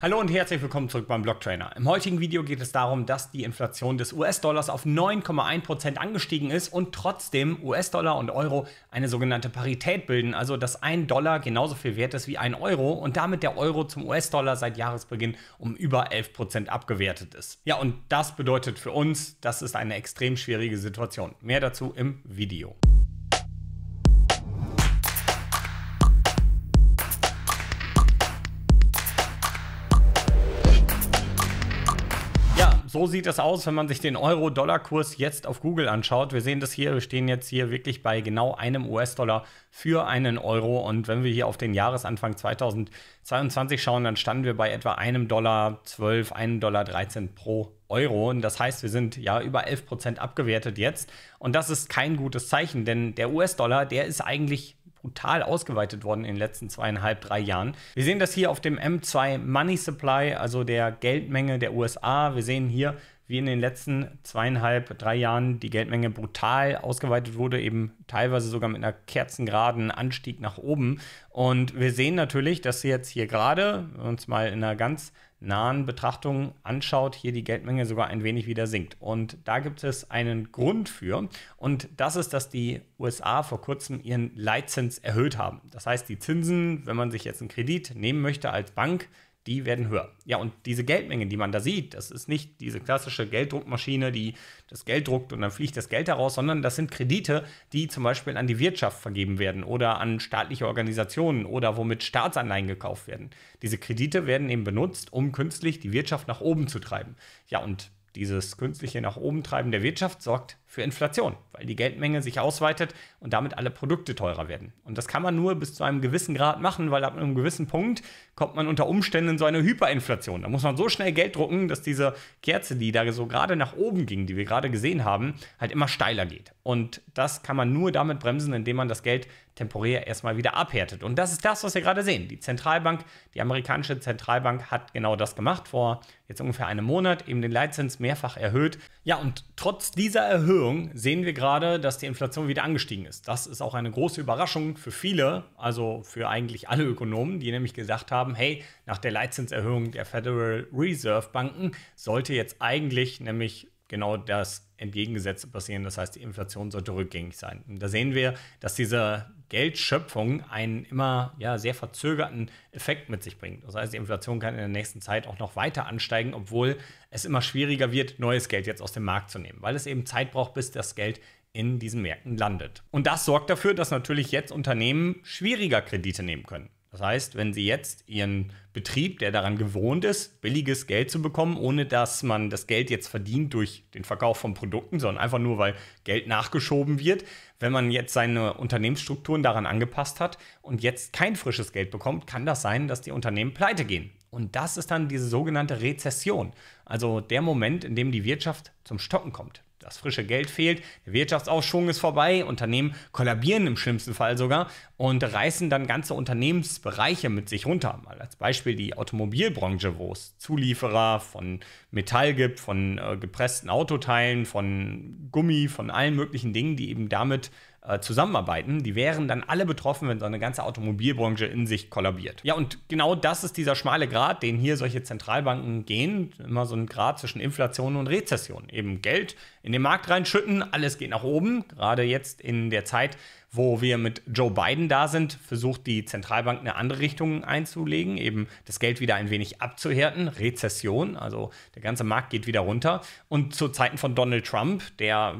Hallo und herzlich willkommen zurück beim Blocktrainer. Im heutigen Video geht es darum, dass die Inflation des US-Dollars auf 9,1% angestiegen ist und trotzdem US-Dollar und Euro eine sogenannte Parität bilden, also dass ein Dollar genauso viel wert ist wie ein Euro und damit der Euro zum US-Dollar seit Jahresbeginn um über 11% abgewertet ist. Ja, und das bedeutet für uns, das ist eine extrem schwierige Situation. Mehr dazu im Video. so sieht es aus, wenn man sich den Euro-Dollar-Kurs jetzt auf Google anschaut. Wir sehen das hier, wir stehen jetzt hier wirklich bei genau einem US-Dollar für einen Euro. Und wenn wir hier auf den Jahresanfang 2022 schauen, dann standen wir bei etwa einem Dollar 12, einem Dollar 13 pro Euro. Und das heißt, wir sind ja über 11 Prozent abgewertet jetzt. Und das ist kein gutes Zeichen, denn der US-Dollar, der ist eigentlich brutal ausgeweitet worden in den letzten zweieinhalb, drei Jahren. Wir sehen das hier auf dem M2 Money Supply, also der Geldmenge der USA. Wir sehen hier, wie in den letzten zweieinhalb, drei Jahren die Geldmenge brutal ausgeweitet wurde, eben teilweise sogar mit einer kerzengeraden Anstieg nach oben. Und wir sehen natürlich, dass sie jetzt hier gerade uns mal in einer ganz nahen Betrachtung anschaut, hier die Geldmenge sogar ein wenig wieder sinkt. Und da gibt es einen Grund für. Und das ist, dass die USA vor kurzem ihren Leitzins erhöht haben. Das heißt, die Zinsen, wenn man sich jetzt einen Kredit nehmen möchte als Bank, die werden höher. Ja, und diese Geldmenge, die man da sieht, das ist nicht diese klassische Gelddruckmaschine, die das Geld druckt und dann fliegt das Geld heraus, sondern das sind Kredite, die zum Beispiel an die Wirtschaft vergeben werden oder an staatliche Organisationen oder womit Staatsanleihen gekauft werden. Diese Kredite werden eben benutzt, um künstlich die Wirtschaft nach oben zu treiben. Ja, und dieses künstliche nach oben treiben der Wirtschaft sorgt für Inflation, weil die Geldmenge sich ausweitet und damit alle Produkte teurer werden. Und das kann man nur bis zu einem gewissen Grad machen, weil ab einem gewissen Punkt kommt man unter Umständen in so eine Hyperinflation. Da muss man so schnell Geld drucken, dass diese Kerze, die da so gerade nach oben ging, die wir gerade gesehen haben, halt immer steiler geht. Und das kann man nur damit bremsen, indem man das Geld temporär erstmal wieder abhärtet. Und das ist das, was wir gerade sehen. Die Zentralbank, die amerikanische Zentralbank hat genau das gemacht vor jetzt ungefähr einem Monat, eben den Leitzins mehrfach erhöht. Ja, und trotz dieser Erhöhung Erhöhung sehen wir gerade, dass die Inflation wieder angestiegen ist. Das ist auch eine große Überraschung für viele, also für eigentlich alle Ökonomen, die nämlich gesagt haben, hey, nach der Leitzinserhöhung der Federal Reserve Banken sollte jetzt eigentlich nämlich genau das Entgegengesetzte passieren. Das heißt, die Inflation sollte rückgängig sein. Und da sehen wir, dass diese Geldschöpfung einen immer ja, sehr verzögerten Effekt mit sich bringt. Das heißt, die Inflation kann in der nächsten Zeit auch noch weiter ansteigen, obwohl es immer schwieriger wird, neues Geld jetzt aus dem Markt zu nehmen, weil es eben Zeit braucht, bis das Geld in diesen Märkten landet. Und das sorgt dafür, dass natürlich jetzt Unternehmen schwieriger Kredite nehmen können. Das heißt, wenn Sie jetzt Ihren Betrieb, der daran gewohnt ist, billiges Geld zu bekommen, ohne dass man das Geld jetzt verdient durch den Verkauf von Produkten, sondern einfach nur, weil Geld nachgeschoben wird, wenn man jetzt seine Unternehmensstrukturen daran angepasst hat und jetzt kein frisches Geld bekommt, kann das sein, dass die Unternehmen pleite gehen. Und das ist dann diese sogenannte Rezession, also der Moment, in dem die Wirtschaft zum Stocken kommt das frische Geld fehlt, der Wirtschaftsausschwung ist vorbei, Unternehmen kollabieren im schlimmsten Fall sogar und reißen dann ganze Unternehmensbereiche mit sich runter. Mal als Beispiel die Automobilbranche, wo es Zulieferer von Metall gibt, von äh, gepressten Autoteilen, von Gummi, von allen möglichen Dingen, die eben damit äh, zusammenarbeiten. Die wären dann alle betroffen, wenn so eine ganze Automobilbranche in sich kollabiert. Ja, und genau das ist dieser schmale Grad, den hier solche Zentralbanken gehen. Immer so ein Grad zwischen Inflation und Rezession. Eben Geld in den Markt reinschütten, alles geht nach oben. Gerade jetzt in der Zeit, wo wir mit Joe Biden da sind, versucht die Zentralbank eine andere Richtung einzulegen, eben das Geld wieder ein wenig abzuhärten, Rezession, also der ganze Markt geht wieder runter. Und zu Zeiten von Donald Trump, der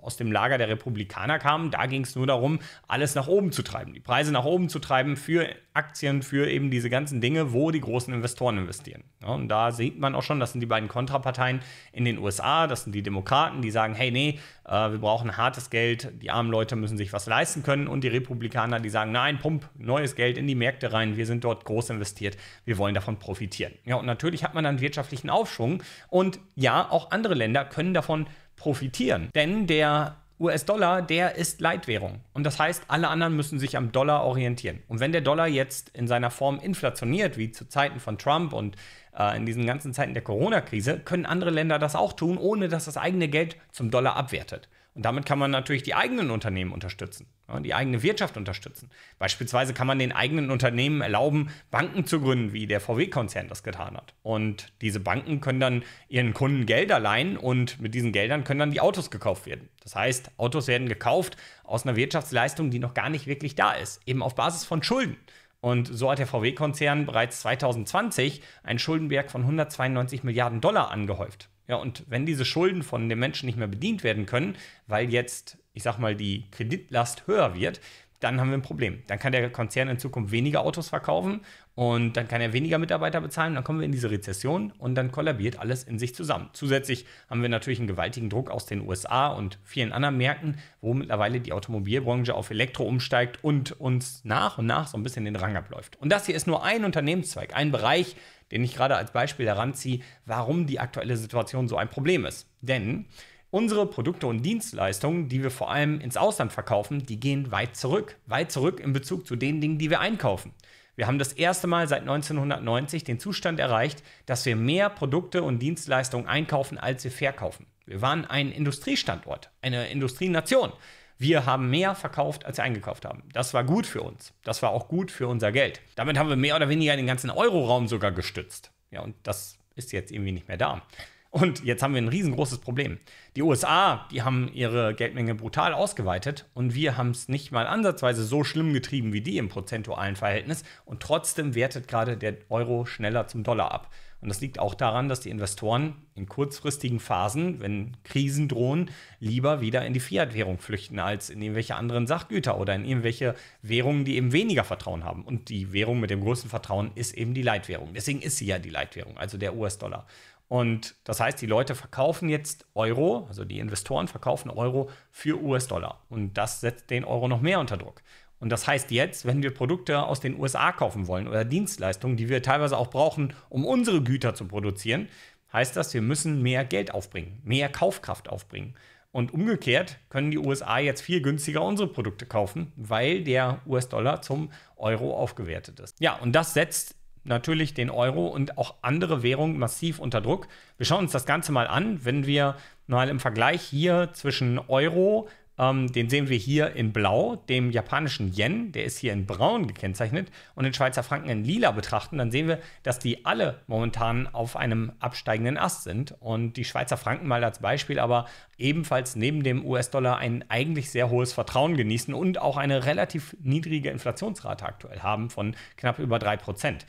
aus dem Lager der Republikaner kamen. Da ging es nur darum, alles nach oben zu treiben, die Preise nach oben zu treiben für Aktien, für eben diese ganzen Dinge, wo die großen Investoren investieren. Ja, und da sieht man auch schon, das sind die beiden Kontraparteien in den USA, das sind die Demokraten, die sagen, hey, nee, äh, wir brauchen hartes Geld, die armen Leute müssen sich was leisten können und die Republikaner, die sagen, nein, pump, neues Geld in die Märkte rein, wir sind dort groß investiert, wir wollen davon profitieren. Ja, und natürlich hat man dann wirtschaftlichen Aufschwung und ja, auch andere Länder können davon profitieren profitieren. Denn der US-Dollar, der ist Leitwährung. Und das heißt, alle anderen müssen sich am Dollar orientieren. Und wenn der Dollar jetzt in seiner Form inflationiert, wie zu Zeiten von Trump und äh, in diesen ganzen Zeiten der Corona-Krise, können andere Länder das auch tun, ohne dass das eigene Geld zum Dollar abwertet. Und damit kann man natürlich die eigenen Unternehmen unterstützen, die eigene Wirtschaft unterstützen. Beispielsweise kann man den eigenen Unternehmen erlauben, Banken zu gründen, wie der VW-Konzern das getan hat. Und diese Banken können dann ihren Kunden Gelder leihen und mit diesen Geldern können dann die Autos gekauft werden. Das heißt, Autos werden gekauft aus einer Wirtschaftsleistung, die noch gar nicht wirklich da ist, eben auf Basis von Schulden. Und so hat der VW-Konzern bereits 2020 ein Schuldenberg von 192 Milliarden Dollar angehäuft. Ja, und wenn diese Schulden von den Menschen nicht mehr bedient werden können, weil jetzt, ich sag mal, die Kreditlast höher wird, dann haben wir ein Problem. Dann kann der Konzern in Zukunft weniger Autos verkaufen und dann kann er weniger Mitarbeiter bezahlen, dann kommen wir in diese Rezession und dann kollabiert alles in sich zusammen. Zusätzlich haben wir natürlich einen gewaltigen Druck aus den USA und vielen anderen Märkten, wo mittlerweile die Automobilbranche auf Elektro umsteigt und uns nach und nach so ein bisschen den Rang abläuft. Und das hier ist nur ein Unternehmenszweig, ein Bereich, den ich gerade als Beispiel heranziehe, warum die aktuelle Situation so ein Problem ist. Denn Unsere Produkte und Dienstleistungen, die wir vor allem ins Ausland verkaufen, die gehen weit zurück. Weit zurück in Bezug zu den Dingen, die wir einkaufen. Wir haben das erste Mal seit 1990 den Zustand erreicht, dass wir mehr Produkte und Dienstleistungen einkaufen, als wir verkaufen. Wir waren ein Industriestandort, eine Industrienation. Wir haben mehr verkauft, als wir eingekauft haben. Das war gut für uns. Das war auch gut für unser Geld. Damit haben wir mehr oder weniger den ganzen Euroraum sogar gestützt. Ja, und das ist jetzt irgendwie nicht mehr da. Und jetzt haben wir ein riesengroßes Problem. Die USA, die haben ihre Geldmenge brutal ausgeweitet und wir haben es nicht mal ansatzweise so schlimm getrieben wie die im prozentualen Verhältnis. Und trotzdem wertet gerade der Euro schneller zum Dollar ab. Und das liegt auch daran, dass die Investoren in kurzfristigen Phasen, wenn Krisen drohen, lieber wieder in die Fiat-Währung flüchten, als in irgendwelche anderen Sachgüter oder in irgendwelche Währungen, die eben weniger Vertrauen haben. Und die Währung mit dem größten Vertrauen ist eben die Leitwährung. Deswegen ist sie ja die Leitwährung, also der US-Dollar. Und das heißt, die Leute verkaufen jetzt Euro, also die Investoren verkaufen Euro für US-Dollar. Und das setzt den Euro noch mehr unter Druck. Und das heißt jetzt, wenn wir Produkte aus den USA kaufen wollen oder Dienstleistungen, die wir teilweise auch brauchen, um unsere Güter zu produzieren, heißt das, wir müssen mehr Geld aufbringen, mehr Kaufkraft aufbringen. Und umgekehrt können die USA jetzt viel günstiger unsere Produkte kaufen, weil der US-Dollar zum Euro aufgewertet ist. Ja, und das setzt natürlich den Euro und auch andere Währungen massiv unter Druck. Wir schauen uns das Ganze mal an, wenn wir mal im Vergleich hier zwischen Euro, ähm, den sehen wir hier in blau, dem japanischen Yen, der ist hier in braun gekennzeichnet, und den Schweizer Franken in lila betrachten, dann sehen wir, dass die alle momentan auf einem absteigenden Ast sind. Und die Schweizer Franken mal als Beispiel aber ebenfalls neben dem US-Dollar ein eigentlich sehr hohes Vertrauen genießen und auch eine relativ niedrige Inflationsrate aktuell haben von knapp über 3 Prozent.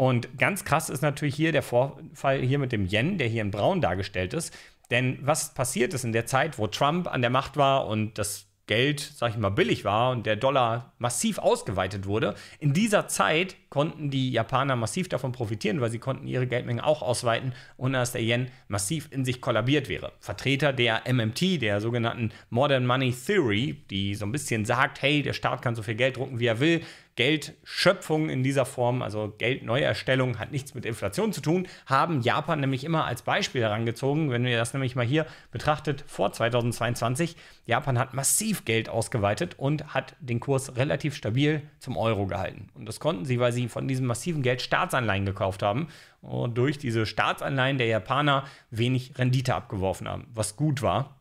Und ganz krass ist natürlich hier der Vorfall hier mit dem Yen, der hier in Braun dargestellt ist. Denn was passiert ist in der Zeit, wo Trump an der Macht war und das Geld, sag ich mal, billig war und der Dollar massiv ausgeweitet wurde. In dieser Zeit konnten die Japaner massiv davon profitieren, weil sie konnten ihre Geldmengen auch ausweiten, ohne dass der Yen massiv in sich kollabiert wäre. Vertreter der MMT, der sogenannten Modern Money Theory, die so ein bisschen sagt, hey, der Staat kann so viel Geld drucken, wie er will, Geldschöpfung in dieser Form, also Geldneuerstellung, hat nichts mit Inflation zu tun, haben Japan nämlich immer als Beispiel herangezogen. Wenn ihr das nämlich mal hier betrachtet, vor 2022, Japan hat massiv Geld ausgeweitet und hat den Kurs relativ stabil zum Euro gehalten. Und das konnten sie, weil sie von diesem massiven Geld Staatsanleihen gekauft haben und durch diese Staatsanleihen der Japaner wenig Rendite abgeworfen haben, was gut war.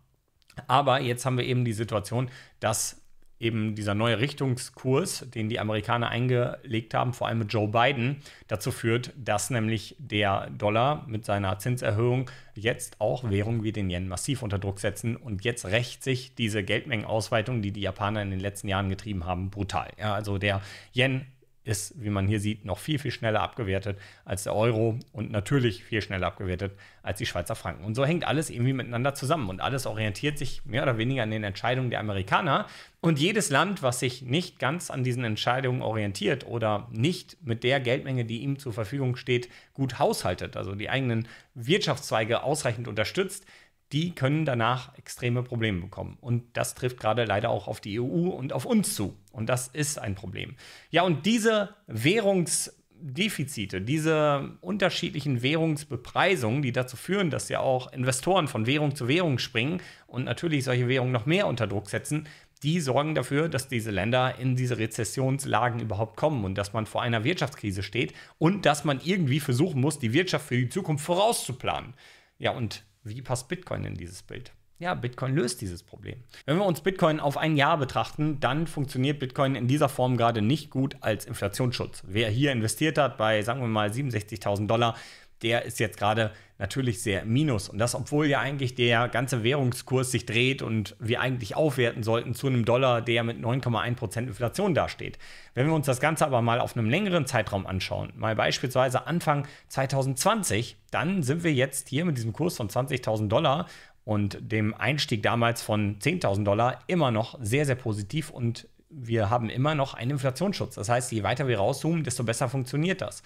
Aber jetzt haben wir eben die Situation, dass eben dieser neue Richtungskurs, den die Amerikaner eingelegt haben, vor allem mit Joe Biden, dazu führt, dass nämlich der Dollar mit seiner Zinserhöhung jetzt auch Währungen wie den Yen massiv unter Druck setzen und jetzt rächt sich diese Geldmengenausweitung, die die Japaner in den letzten Jahren getrieben haben, brutal. Ja, also der Yen ist, wie man hier sieht, noch viel, viel schneller abgewertet als der Euro und natürlich viel schneller abgewertet als die Schweizer Franken. Und so hängt alles irgendwie miteinander zusammen und alles orientiert sich mehr oder weniger an den Entscheidungen der Amerikaner. Und jedes Land, was sich nicht ganz an diesen Entscheidungen orientiert oder nicht mit der Geldmenge, die ihm zur Verfügung steht, gut haushaltet, also die eigenen Wirtschaftszweige ausreichend unterstützt, die können danach extreme Probleme bekommen. Und das trifft gerade leider auch auf die EU und auf uns zu. Und das ist ein Problem. Ja, und diese Währungsdefizite, diese unterschiedlichen Währungsbepreisungen, die dazu führen, dass ja auch Investoren von Währung zu Währung springen und natürlich solche Währungen noch mehr unter Druck setzen, die sorgen dafür, dass diese Länder in diese Rezessionslagen überhaupt kommen und dass man vor einer Wirtschaftskrise steht und dass man irgendwie versuchen muss, die Wirtschaft für die Zukunft vorauszuplanen. Ja, und wie passt Bitcoin in dieses Bild? Ja, Bitcoin löst dieses Problem. Wenn wir uns Bitcoin auf ein Jahr betrachten, dann funktioniert Bitcoin in dieser Form gerade nicht gut als Inflationsschutz. Wer hier investiert hat bei, sagen wir mal, 67.000 Dollar, der ist jetzt gerade natürlich sehr minus. Und das, obwohl ja eigentlich der ganze Währungskurs sich dreht und wir eigentlich aufwerten sollten zu einem Dollar, der mit 9,1% Inflation dasteht. Wenn wir uns das Ganze aber mal auf einem längeren Zeitraum anschauen, mal beispielsweise Anfang 2020, dann sind wir jetzt hier mit diesem Kurs von 20.000 Dollar und dem Einstieg damals von 10.000 Dollar immer noch sehr, sehr positiv und wir haben immer noch einen Inflationsschutz. Das heißt, je weiter wir rauszoomen, desto besser funktioniert das.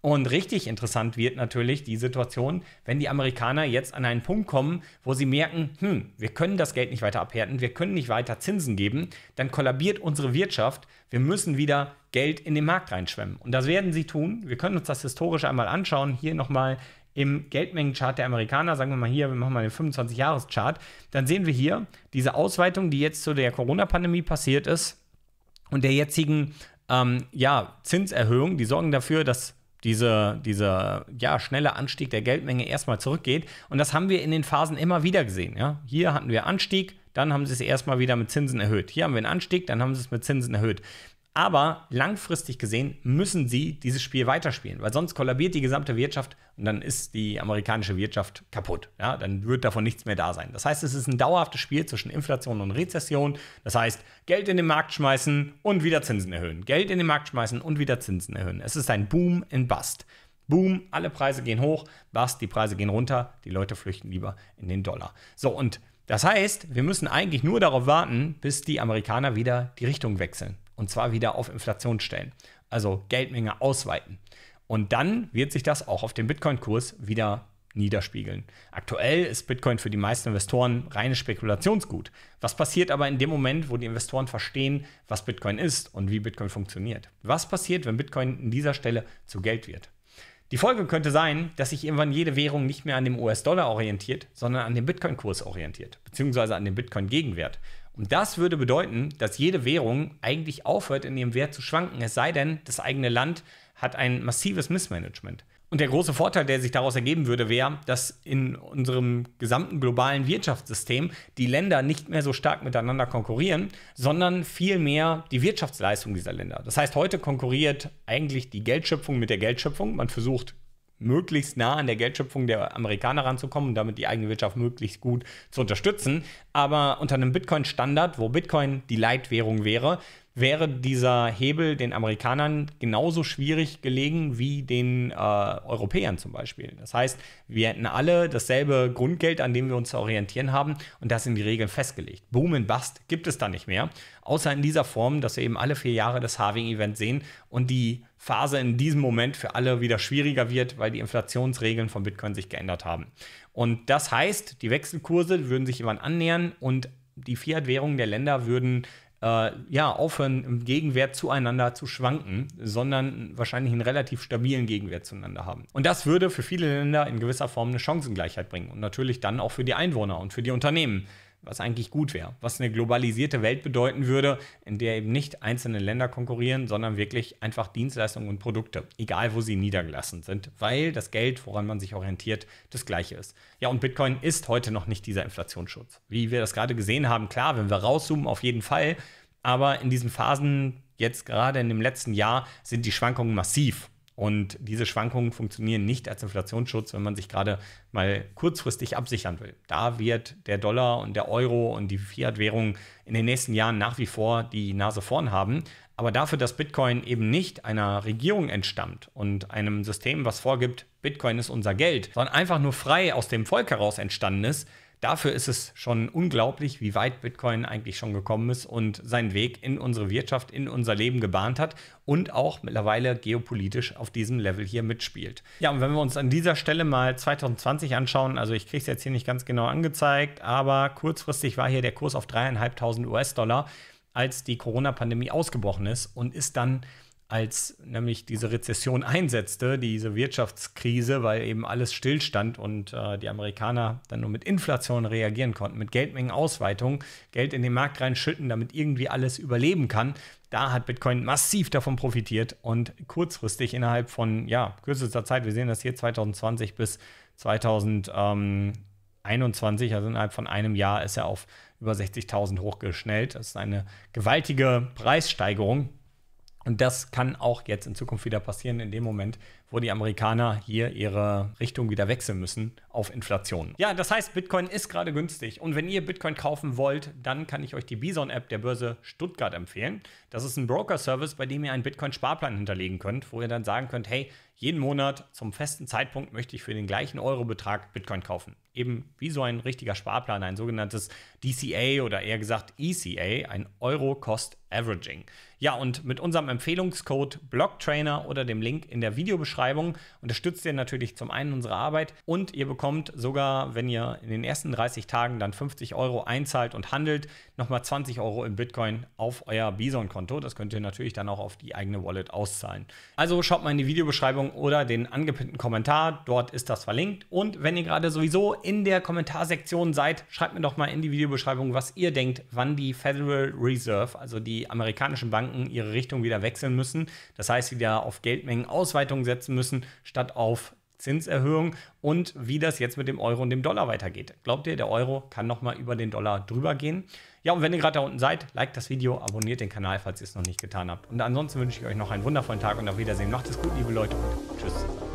Und richtig interessant wird natürlich die Situation, wenn die Amerikaner jetzt an einen Punkt kommen, wo sie merken, hm, wir können das Geld nicht weiter abhärten, wir können nicht weiter Zinsen geben, dann kollabiert unsere Wirtschaft, wir müssen wieder Geld in den Markt reinschwemmen. Und das werden sie tun. Wir können uns das historisch einmal anschauen. Hier nochmal im Geldmengenchart der Amerikaner, sagen wir mal hier, wir machen mal den 25-Jahres-Chart, dann sehen wir hier diese Ausweitung, die jetzt zu der Corona-Pandemie passiert ist und der jetzigen ähm, ja, Zinserhöhung, die sorgen dafür, dass dieser, dieser ja, schnelle Anstieg der Geldmenge erstmal zurückgeht. Und das haben wir in den Phasen immer wieder gesehen. Ja? Hier hatten wir Anstieg, dann haben sie es erstmal wieder mit Zinsen erhöht. Hier haben wir einen Anstieg, dann haben sie es mit Zinsen erhöht. Aber langfristig gesehen müssen sie dieses Spiel weiterspielen, weil sonst kollabiert die gesamte Wirtschaft und dann ist die amerikanische Wirtschaft kaputt. Ja, dann wird davon nichts mehr da sein. Das heißt, es ist ein dauerhaftes Spiel zwischen Inflation und Rezession. Das heißt, Geld in den Markt schmeißen und wieder Zinsen erhöhen. Geld in den Markt schmeißen und wieder Zinsen erhöhen. Es ist ein Boom in Bust. Boom, alle Preise gehen hoch, Bust, die Preise gehen runter, die Leute flüchten lieber in den Dollar. So, und das heißt, wir müssen eigentlich nur darauf warten, bis die Amerikaner wieder die Richtung wechseln und zwar wieder auf Inflation stellen. Also Geldmenge ausweiten. Und dann wird sich das auch auf den Bitcoin-Kurs wieder niederspiegeln. Aktuell ist Bitcoin für die meisten Investoren reines Spekulationsgut. Was passiert aber in dem Moment, wo die Investoren verstehen, was Bitcoin ist und wie Bitcoin funktioniert? Was passiert, wenn Bitcoin an dieser Stelle zu Geld wird? Die Folge könnte sein, dass sich irgendwann jede Währung nicht mehr an dem US-Dollar orientiert, sondern an dem Bitcoin-Kurs orientiert, beziehungsweise an dem Bitcoin-Gegenwert. Und das würde bedeuten, dass jede Währung eigentlich aufhört, in ihrem Wert zu schwanken, es sei denn, das eigene Land hat ein massives Missmanagement. Und der große Vorteil, der sich daraus ergeben würde, wäre, dass in unserem gesamten globalen Wirtschaftssystem die Länder nicht mehr so stark miteinander konkurrieren, sondern vielmehr die Wirtschaftsleistung dieser Länder. Das heißt, heute konkurriert eigentlich die Geldschöpfung mit der Geldschöpfung. Man versucht möglichst nah an der Geldschöpfung der Amerikaner ranzukommen und damit die eigene Wirtschaft möglichst gut zu unterstützen. Aber unter einem Bitcoin-Standard, wo Bitcoin die Leitwährung wäre, wäre dieser Hebel den Amerikanern genauso schwierig gelegen wie den äh, Europäern zum Beispiel. Das heißt, wir hätten alle dasselbe Grundgeld, an dem wir uns zu orientieren haben und das sind die Regeln festgelegt. Boom and Bust gibt es da nicht mehr, außer in dieser Form, dass wir eben alle vier Jahre das Harving-Event sehen und die Phase in diesem Moment für alle wieder schwieriger wird, weil die Inflationsregeln von Bitcoin sich geändert haben. Und das heißt, die Wechselkurse würden sich jemand annähern und die Fiat-Währungen der Länder würden äh, ja, aufhören, im Gegenwert zueinander zu schwanken, sondern wahrscheinlich einen relativ stabilen Gegenwert zueinander haben. Und das würde für viele Länder in gewisser Form eine Chancengleichheit bringen und natürlich dann auch für die Einwohner und für die Unternehmen was eigentlich gut wäre, was eine globalisierte Welt bedeuten würde, in der eben nicht einzelne Länder konkurrieren, sondern wirklich einfach Dienstleistungen und Produkte, egal wo sie niedergelassen sind, weil das Geld, woran man sich orientiert, das gleiche ist. Ja, und Bitcoin ist heute noch nicht dieser Inflationsschutz. Wie wir das gerade gesehen haben, klar, wenn wir rauszoomen, auf jeden Fall, aber in diesen Phasen, jetzt gerade in dem letzten Jahr, sind die Schwankungen massiv und diese Schwankungen funktionieren nicht als Inflationsschutz, wenn man sich gerade mal kurzfristig absichern will. Da wird der Dollar und der Euro und die Fiat-Währung in den nächsten Jahren nach wie vor die Nase vorn haben. Aber dafür, dass Bitcoin eben nicht einer Regierung entstammt und einem System, was vorgibt, Bitcoin ist unser Geld, sondern einfach nur frei aus dem Volk heraus entstanden ist, Dafür ist es schon unglaublich, wie weit Bitcoin eigentlich schon gekommen ist und seinen Weg in unsere Wirtschaft, in unser Leben gebahnt hat und auch mittlerweile geopolitisch auf diesem Level hier mitspielt. Ja, und wenn wir uns an dieser Stelle mal 2020 anschauen, also ich kriege es jetzt hier nicht ganz genau angezeigt, aber kurzfristig war hier der Kurs auf dreieinhalbtausend US-Dollar, als die Corona-Pandemie ausgebrochen ist und ist dann als nämlich diese Rezession einsetzte, diese Wirtschaftskrise, weil eben alles stillstand und äh, die Amerikaner dann nur mit Inflation reagieren konnten, mit Geldmengenausweitung, Geld in den Markt reinschütten, damit irgendwie alles überleben kann. Da hat Bitcoin massiv davon profitiert und kurzfristig innerhalb von ja, kürzester Zeit, wir sehen das hier 2020 bis 2021, also innerhalb von einem Jahr ist er auf über 60.000 hochgeschnellt. Das ist eine gewaltige Preissteigerung und das kann auch jetzt in Zukunft wieder passieren, in dem Moment, wo die Amerikaner hier ihre Richtung wieder wechseln müssen auf Inflation. Ja, das heißt, Bitcoin ist gerade günstig. Und wenn ihr Bitcoin kaufen wollt, dann kann ich euch die Bison-App der Börse Stuttgart empfehlen. Das ist ein Broker-Service, bei dem ihr einen Bitcoin-Sparplan hinterlegen könnt, wo ihr dann sagen könnt, hey, jeden Monat zum festen Zeitpunkt möchte ich für den gleichen Eurobetrag Bitcoin kaufen. Eben wie so ein richtiger Sparplan, ein sogenanntes DCA oder eher gesagt ECA, ein Euro Cost Averaging. Ja, und mit unserem Empfehlungscode BlockTrainer oder dem Link in der Videobeschreibung unterstützt ihr natürlich zum einen unsere Arbeit und ihr bekommt sogar, wenn ihr in den ersten 30 Tagen dann 50 Euro einzahlt und handelt, nochmal 20 Euro in Bitcoin auf euer Bison-Konto. Das könnt ihr natürlich dann auch auf die eigene Wallet auszahlen. Also schaut mal in die Videobeschreibung Beschreibung oder den angepinnten Kommentar. Dort ist das verlinkt. Und wenn ihr gerade sowieso in der Kommentarsektion seid, schreibt mir doch mal in die Videobeschreibung, was ihr denkt, wann die Federal Reserve, also die amerikanischen Banken, ihre Richtung wieder wechseln müssen. Das heißt, wieder auf Geldmengenausweitung setzen müssen, statt auf Zinserhöhung und wie das jetzt mit dem Euro und dem Dollar weitergeht. Glaubt ihr, der Euro kann nochmal über den Dollar drüber gehen? Ja, und wenn ihr gerade da unten seid, liked das Video, abonniert den Kanal, falls ihr es noch nicht getan habt. Und ansonsten wünsche ich euch noch einen wundervollen Tag und auf Wiedersehen. Macht es gut, liebe Leute, und tschüss.